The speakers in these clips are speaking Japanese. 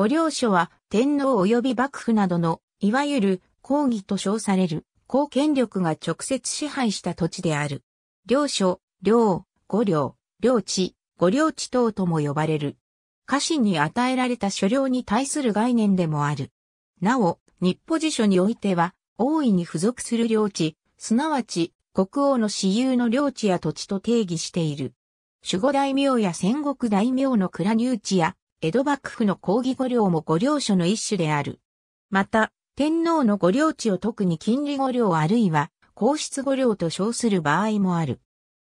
御領書は天皇及び幕府などの、いわゆる公儀と称される、公権力が直接支配した土地である。領書、領、御領、領地、御領地等とも呼ばれる。家臣に与えられた所領に対する概念でもある。なお、日歩辞書においては、大いに付属する領地、すなわち国王の私有の領地や土地と定義している。守護大名や戦国大名の蔵入地や江戸幕府の抗議御領も御領所の一種である。また、天皇の御領地を特に金利御領あるいは皇室御領と称する場合もある。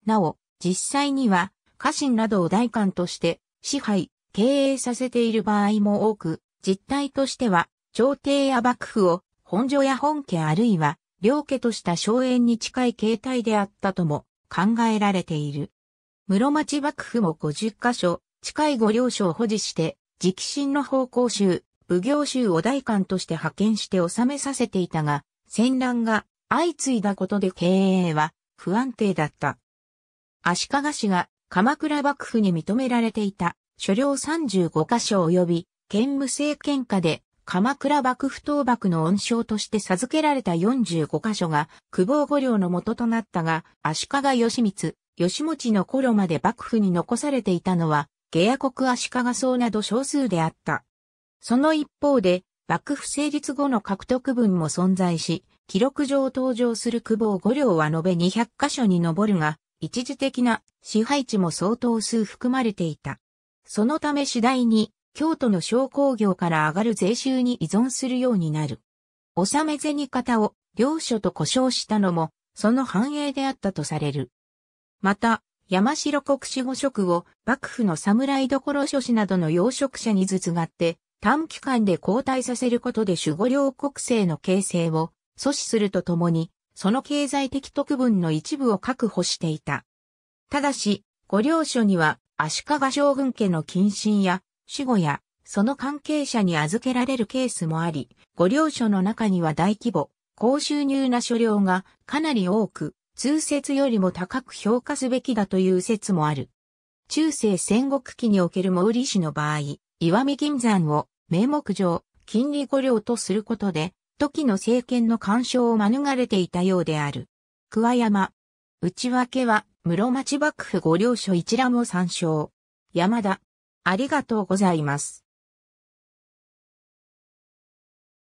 なお、実際には家臣などを代官として支配、経営させている場合も多く、実態としては朝廷や幕府を本所や本家あるいは両家とした荘園に近い形態であったとも考えられている。室町幕府も50カ所、近い御領所を保持して、直進の方向集、奉行集を代官として派遣して収めさせていたが、戦乱が相次いだことで経営は不安定だった。足利氏が鎌倉幕府に認められていた所領35カ所及び県務政権下で鎌倉幕府倒幕の恩賞として授けられた45カ所が久保五領の元となったが足利義満、義持の頃まで幕府に残されていたのはゲア国アシカガ層など少数であった。その一方で、幕府成立後の獲得分も存在し、記録上登場する久保五両は延べ200箇所に上るが、一時的な支配地も相当数含まれていた。そのため次第に京都の商工業から上がる税収に依存するようになる。納め銭方を領所と故障したのも、その繁栄であったとされる。また、山城国守護職を幕府の侍所諸子などの要職者にずつがって短期間で交代させることで守護領国政の形成を阻止するとともに、その経済的特分の一部を確保していた。ただし、御領所には足利将軍家の近親や守護やその関係者に預けられるケースもあり、御領所の中には大規模、高収入な所領がかなり多く、通説よりも高く評価すべきだという説もある。中世戦国期における毛利氏の場合、岩見銀山を名目上、金利御領とすることで、時の政権の干渉を免れていたようである。桑山。内訳は、室町幕府御領所一覧を参照。山田。ありがとうございます。